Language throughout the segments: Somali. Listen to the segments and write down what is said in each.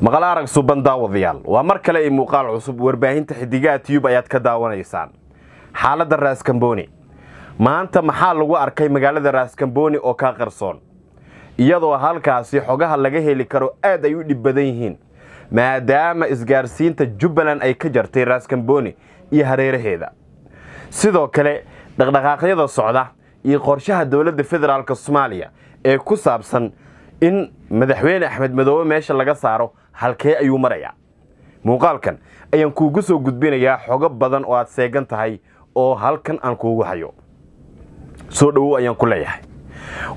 maqal arag suban daawadayaal waa mar kale io muuqaal cusub warbaahinta xidigaha tiyub ayaad ka daawanaysaan xaaladda raaskambooni maanta maxaa lagu arkay magaalada raaskambooni oo kaa qarsoon iyadoo halkaasi xogaha laga heli karo aad ay u dhib badan yihiin maadaama isgaarsiinta jubbaland ay ka jartay raaskambooni iyo hareeraheeda sidoo kale dhaqdhaqaaqyada socda iyo qorshaha dowladda federaalk soomaaliya ee ku saabsan in madaxweyne axmed madoobe meesha laga saaro halkee ayuu marayaa muuqaalkan ayaan kuugu soo gudbinayaa xogo badan oo aad seegan tahay oo halkan aan kuugu hayo soo dhowow ayaan ku leeyahay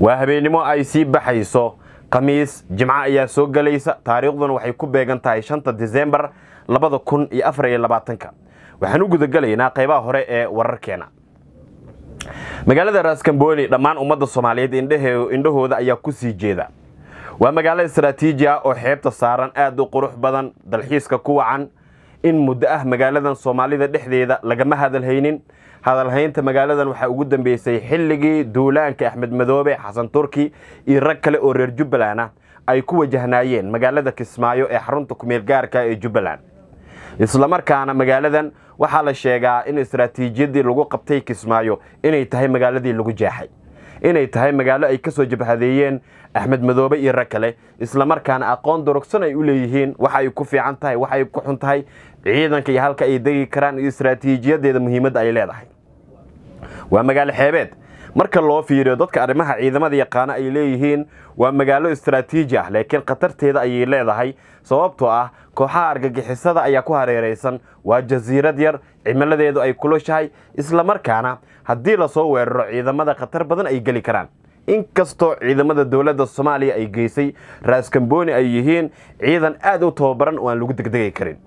waa habeennimo ay sii baxayso khamiis jimco ayaa soo gelaysa taariikhduna waxay ku beegan tahay shanta disembar labada kun iyo afar iyo labaatanka waxaan u gudagelaynaa qaybaha hore ee wararkeena magaalada raskambooni dhammaan ummadda soomaaliyeed indhahooda ayaa ku sii jeeda waa magaalo istaraatiiji ah oo xeebta saaran aad u qurux badan dalxiiska ku wacan in muddo ah magaaladan soomaalida dhexdeeda lagama hadalhaynin hadalhaynta magaaladan waxaa ugu dambeysay xilligii duulaanka axmed madoobe xasan turki iyo rag kale oo reer jubbaland ah ay ku wajahnaayeen magaalada kismaayo ee xarunta kumeelgaarka ah ee jubbaland islamarkaana magaaladan waxaa la sheegaa in istaraatiijiyaddii lagu qabtay kismaayo inay tahay magaaladii lagu jeexay inay tahay magaalo ay ka soo jabhadeeyeen axmed madoobe iyo rag kale islamarkaana aqoon durugsan ay u leeyihiin waxa ay ku fiican tahay waxa ay ku xun tahay ciidanka iyo halka ay degi karaan iyo istaraatiijiyadeeda muhiimadda ay leedahay waa magaalo xeebeed marka loo fiiriyo dadka arrimaha ciidamada yaqaana ay leeyihiin waa magaalo istaraatiiji ah laakiin khatarteeda ayay leedahay sababtoo ah kooxaha argagixisada ayaa ku hareeraysan waa jasiirad yar cimiladeedu ay kulushahay islamarkaana haddii lasoo weeraro ciidamada khatar badan ay geli karaan inkastoo ciidamada dowladda soomaaliya ay geysay raaskambooni ay yihiin ciidan aad u tababaran oo aan lagu degdegi karin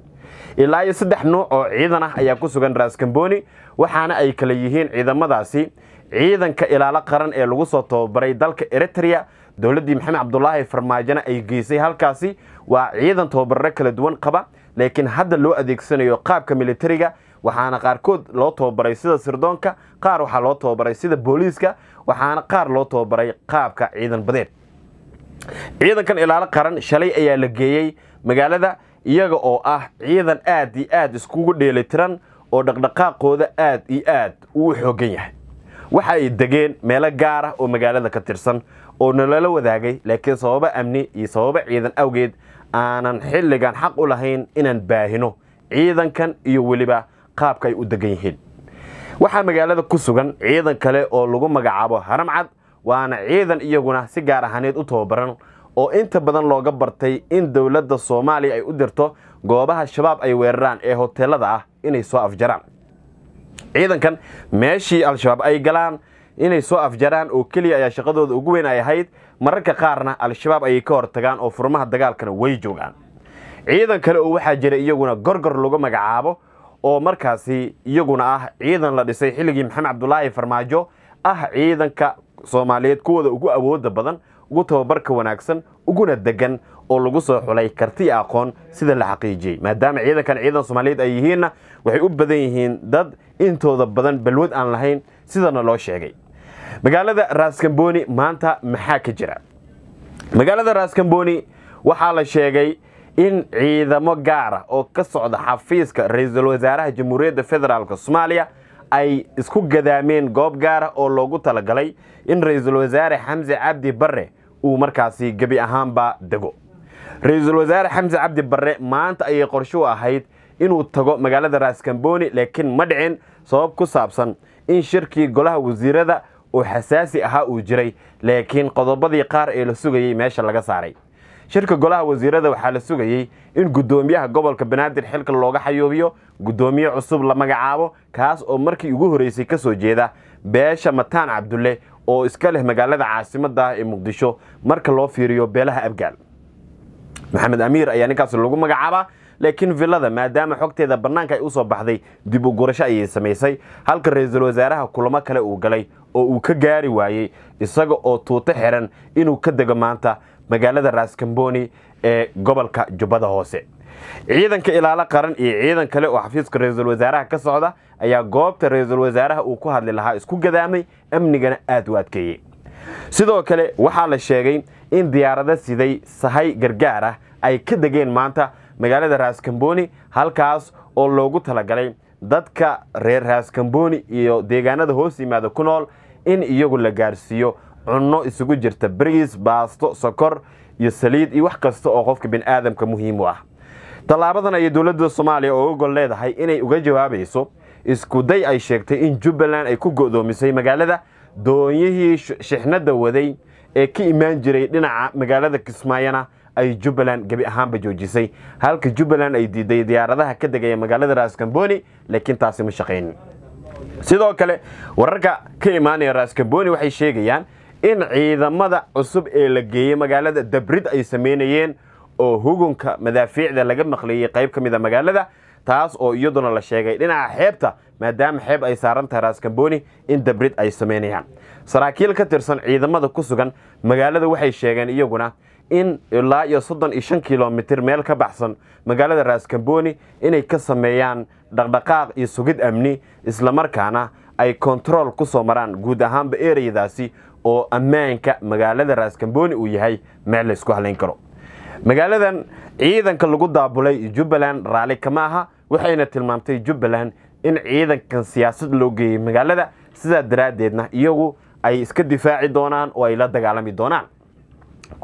ilaa iyo saddex nuuc oo ciidan ah ayaa ku sugan raaskambooni waxaana ay kala yihiin ciidamadaasi ciidanka ilaalo qaran ee lagu soo tababaray dalka eritriya dowladdii maxamed cabdulaahi farmaajona ay geysay halkaasi waa ciidan tababarro kala duwan qaba laakiin hadda loo adeegsanayo qaabka militariga waxaana qaarkood loo tababaray sida sirdoonka qaar waxaa loo tababaray sida booliiska waxaana qaar loo tababaray qaabka ciidan badeed ciidankan ilaalo qaran shalay ayaa la geeyey magaalada iyaga oo ah ciidan aad iyo aad iskugu dheelitiran oo dhaqdhaqaaqooda aad iyo aad uu xoogan yahay waxa ay degeen meelo gaar ah oo magaalada ka tirsan oo nalala wadaagay laakiin sababo amni iyo sababo ciidan awgeed aanan xilligan xaq u lahayn inaan baahino ciidankan iyo weliba qaabka ay u degan yihiin waxaa magaalada ku sugan ciidan kale oo lagu magacaabo haramcad waana ciidan iyaguna si gaar ahaaneed u tababaran oo inta badan looga bartay in dowladda soomaaliya ay u dirto goobaha shabaab ay weeraraan ee hoteelada ah inay soo afjaraan ciidankan meeshii al-shabaab ay galaan inay soo afjaraan oo keliya ayaa shaqadooda ugu weyn ay ahayd mararka qaarna al-shabaab ayay ka hortagaan oo furmaha dagaalkana way joogaan ciidan kale oo waxaa jira iyaguna gorgor lagu magacaabo oo markaasi iyaguna ah ciidan la dhisay xilligii maxamed cabdulaahi farmaajo ah ciidanka soomaaliyeed kuwooda ugu awoodda badan ugu tababarka wanaagsan uguna deggan oo lagu soo xulay karti aqoon sida la xaqiijiyey maadaama ciidankan ciidan soomaaliyeed ay yihiinna waxay u badan yihiin dad intooda badan balwad aan lahayn sidana loo sheegay magaalada raaskambooni maanta maxaa ka jira magaalada raaskambooni waxaa la sheegay in ciidamo gaara oo ka socda xafiiska ra-iisul wasaaraha jamhuuriyadda federaalk soomaaliya ay isku gadaameen goob gaara oo loogu talagalay in ra-iisul wasaare xamse cabdi barre uu markaasi gebi ahaanba dego ra-iisul wasaare xamse cabdi barre maanta ayay qorsho u ahayd inuu tago magaalada raaskambooni laakiin ma dhicin sabab ku saabsan in shirkii golaha wasiirada uu xasaasi ahaa uu jiray laakiin qodobadii qaar ee la sugayay meesha laga saaray shirka golaha wasiirada waxaa la sugayey in guddoomiyaha gobolka banaadir xilka looga xayuubiyo guddoomiye cusub la magacaabo kaas oo markii ugu horreysay ka soo jeeda beesha mataan cabdulle oo iska leh magaalada caasimadda ee muqdisho marka loo fiiriyo beelaha abgaal maxamed amiir ayaa ninkaas lagu magacaabaa laakiin villada maadaama xogteeda bannaanka ay u soo baxday dib u gurasho ayay samaysay halka ra-iisul wasaaraha kulamo kale uu galay oo uu ka gaari waayey isaga oo tuuto xiran inuu ka dego maanta magaalada raaskambooni ee gobolka jubbada hoose ciidanka ilaalo qaran iyo ciidan kale oo xafiiska ra-iisul wasaaraha ka socda ayaa goobta ra-iisul wasaaraha uu ku hadli lahaa isku gadaamay amnigana aad u adkeeyey sidoo kale waxaa la sheegay in diyaarado siday sahay gargaar ah ay ka degeen maanta magaalada raaskambooni halkaas oo loogu talagalay dadka reer raaskambooni iyo deegaanada hoos yimaada ku nool in iyagu la gaarsiiyo cunno isugu jirta bariis baasto sokor iyo saliid iyo wax kasta oo qofka biniaadamka muhiim u ah tallaabadan ayay dowladda soomaaliya oo ogol leedahay inay uga jawaabayso iskuday ay sheegtay in jubbaland ay ku go'doomisay magaalada doonyihii shixnadda waday ee ka imaan jiray dhinaca magaalada kismaayona ay jubbaland gebi ahaanba joojisay halka jubbaland ay diiday diyaaradaha ka degaya magaalada raaskambooni laakiin taasi ma shaqaynin sidoo kale wararka ka imaanaya raaskamboni waxay sheegayaan in ciidamada cusub ee la geeyey magaalada dabrid ay sameynayeen oo hugunka madaafiicda laga maqliyey qayb ka mid a ah magaalada taas oo iyaduna la sheegay dhinaca xeebta maadaama xeeb ay saaran tahay raaskambooni in dabrid ay samaynayaan saraakiil ka tirsan ciidamada ku sugan magaalada waxay sheegeen iyaguna in ilaa iyo soddon iyo shan kilomitir meel ka baxsan magaalada raaskambooni inay ka sameeyaan dhaqdhaqaaq iyo sugid amni isla markaana ay kontarool ku soo maraan guud ahaanba ereyadaasi oo ammaanka magaalada raaskambooni uu yahay meel laysku halayn karo magaaladan ciidanka lagu daabulay jubbaland raalli kama aha waxayna tilmaamtay jubbaland in ciidankan siyaasad loo geeyey magaalada sidaa daraaddeedna iyagu ay iska difaaci doonaan oo ay la dagaalami doonaan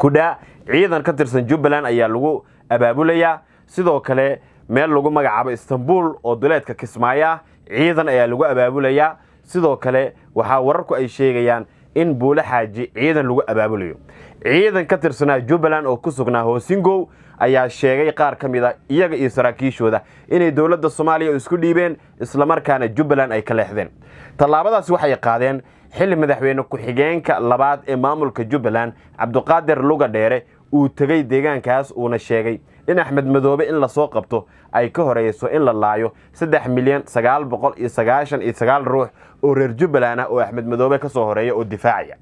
kudhaa ciidan ka tirsan jubbaland ayaa lagu abaabulayaa sidoo kale meel lagu magacaabo istanbuul oo duleedka kismaayo ah ciidan ayaa lagu abaabulayaa sidoo kale waxaa wararku ay sheegayaan in buule xaaji ciidan lagu abaabulayo ciidan ka tirsanaa jubbaland oo ku sugnaa hoosingow ayaa sheegay qaar ka mid a ah iyaga iyo saraakiishooda inay dowladda soomaaliya isku dhiibeen islamarkaana jubbaland ay ka leexdeen tallaabadaas waxay qaadeen xilli madaxweyne ku-xigeenka labaad ee maamulka jubbaland cabduqaadir luga dheere uu tegey deegaankaas uuna sheegay in axmed madoobe in lasoo qabto ay ka horeyso in la laayo saddex milyan sagaal boqol iyo sagaashan iyo sagaal ruux oo reer jubbaland ah oo axmed madoobe ka soo horeeya oo difaacaya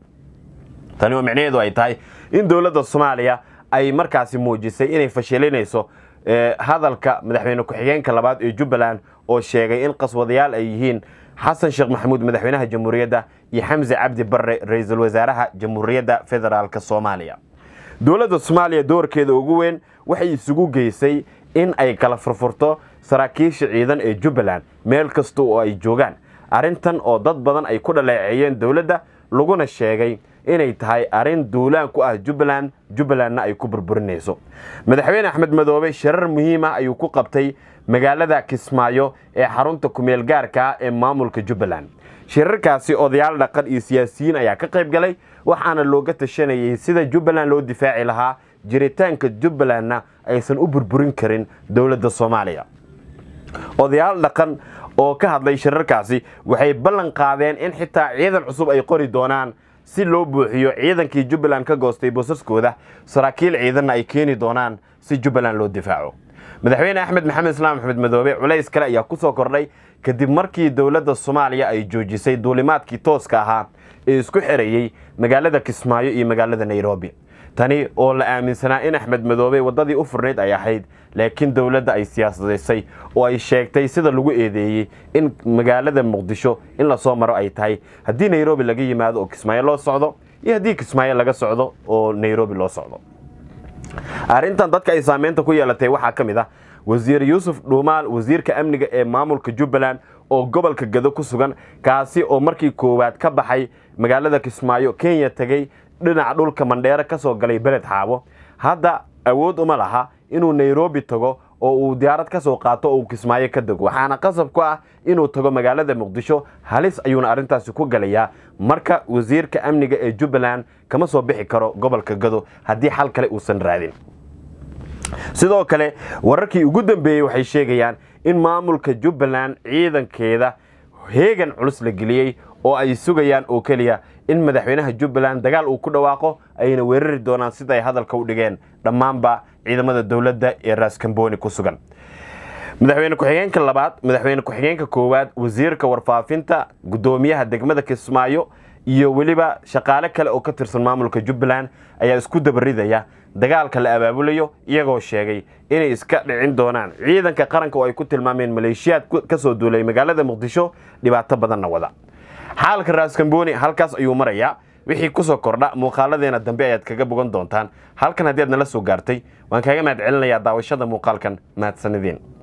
tani oo micneheedu ay tahay in dowladda soomaaliya ay markaasi muujisay inay fashilinayso eh, hadalka madaxweyne ku-xigeenka labaad ee jubbaland oo sheegay in qaswadayaal ay yihiin xasan sheekh maxamuud madaxweynaha jamhuuriyadda iyo xamse cabdi barre ra-iisul wasaaraha jamhuuriyadda federaalka soomaaliya dowladda soomaaliya doorkeeda ugu weyn waxay isugu geysay in ay kala furfurto saraakiisha ciidan ee jubbaland meel kasta oo ay joogaan arrintan oo dad badan ay ku dhaleeceeyeen dowladda laguna sheegay inay tahay arrin duulaan ku ah jubbaland jubbalandna ay ku burburinayso madaxweyne axmed madoobe shirar ah ayuu ku qabtay magaalada kismaayo ee xarunta kumeel gaarka ah ee maamulka jubbaland shirarkaasi odayaal dhaqan iyo siyaasiyiin ayaa ka qayb galay waxaana looga tashanayay sida jubbaland loo difaaci lahaa jiritaanka jubbalandna aysan u burburin karin dowladda soomaaliya odayaal dhaqan oo ka hadlay shirarkaasi waxay ballan qaadeen in xitaa ciidan cusub ay qori doonaan si loo buuxiyo ciidankii jubbaland ka goostay boosaskooda saraakiil ciidanna ay keeni doonaan si jubbaland loo difaaco madaxweyne axmed maxamed islaam maxamed madoobe culays kale ayaa ku soo kordhay kadib markii dowladda soomaaliya ay joojisay duulimaadkii tooska ahaa ee isku xirayey magaalada kismaayo iyo magaalada nairobi tani oo la aaminsanaa in axmed madoobe waddadii u furnayd ay ahayd laakiin dowladda ay siyaasadaysay oo ay sheegtay sida lagu eedeeyey in magaalada muqdisho in lasoo maro ay tahay haddii nairobi laga yimaado oo kismaayo loo socdo iyo haddii kismaayo laga socdo oo nairobi loo socdo arrintan dadka ay saameynta ku yeelatay waxaa ka mid ah wasiir yuusuf dhuumaal wasiirka amniga ee maamulka jubbaland oo gobolka gado ku sugan kaasi oo markii koowaad ka baxay magaalada kismaayo kenya tegey dhinaca dhulka mandheere ka soo galay beled xaabo hadda awood uma laha inuu nairobi tago oo uu diyaarad ka soo qaato oo uu kismaayo ka dego waxaana qasab ku ah inuu tago magaalada muqdisho halis ayuuna arrintaasi ku galayaa marka wasiirka amniga ee jubbaland kama soo bixi karo gobolka gado haddii xal kale uusan raadin sidoo kale wararkii ugu dambeeyey waxay sheegayaan in maamulka jubbaland ciidankeeda heegan culus la geliyey oo ay sugayaan oo keliya in madaxweynaha jubbaland dagaal uu ku dhawaaqo ayna weerari doonaan sida ay hadalka u dhigeen dhammaanba ciidamada dowladda ee raaskambooni ku sugan madaxweyne ku-xigeenka labaad madaxweyne ku-xigeenka koowaad wasiirka warfaafinta guddoomiyaha degmada kismaayo iyo weliba shaqaale kale oo ka tirsan maamulka jubbaland ayaa isku dabaridaya dagaalka la abaabulayo iyagoo sheegay inay iska dhicin doonaan ciidanka qaranka oo ay ku tilmaameen maleeshiyaad ka soo duulay magaalada muqdisho dhibaato badanna wada xaalka raaskambooni halkaas ayuu marayaa wixii kusoo kordha muuqaaladeena dambe ayaad kaga bogan doontaan halkan haddii aad nala soo gaartay waan kaaga mahad celinayaa daawashada muuqaalkan mahadsanideen